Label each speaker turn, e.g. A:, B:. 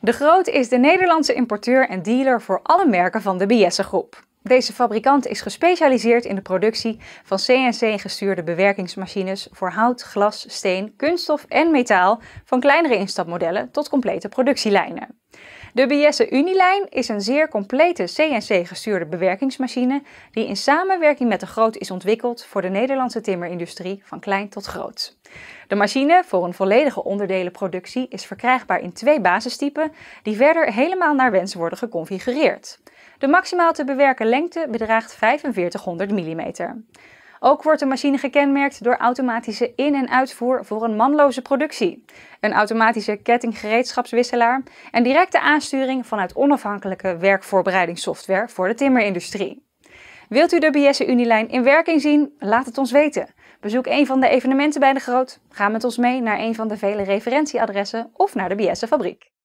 A: De Groot is de Nederlandse importeur en dealer voor alle merken van de Biesse Groep. Deze fabrikant is gespecialiseerd in de productie van CNC-gestuurde bewerkingsmachines voor hout, glas, steen, kunststof en metaal, van kleinere instapmodellen tot complete productielijnen. De Biesse Unilijn is een zeer complete CNC-gestuurde bewerkingsmachine die in samenwerking met de Groot is ontwikkeld voor de Nederlandse timmerindustrie van klein tot groot. De machine voor een volledige onderdelenproductie is verkrijgbaar in twee basistypen die verder helemaal naar wens worden geconfigureerd. De maximaal te bewerken lengte bedraagt 4500 mm. Ook wordt de machine gekenmerkt door automatische in- en uitvoer voor een manloze productie, een automatische kettinggereedschapswisselaar en directe aansturing vanuit onafhankelijke werkvoorbereidingssoftware voor de timmerindustrie. Wilt u de BS Unilijn in werking zien? Laat het ons weten. Bezoek een van de evenementen bij de Groot, ga met ons mee naar een van de vele referentieadressen of naar de BS Fabriek.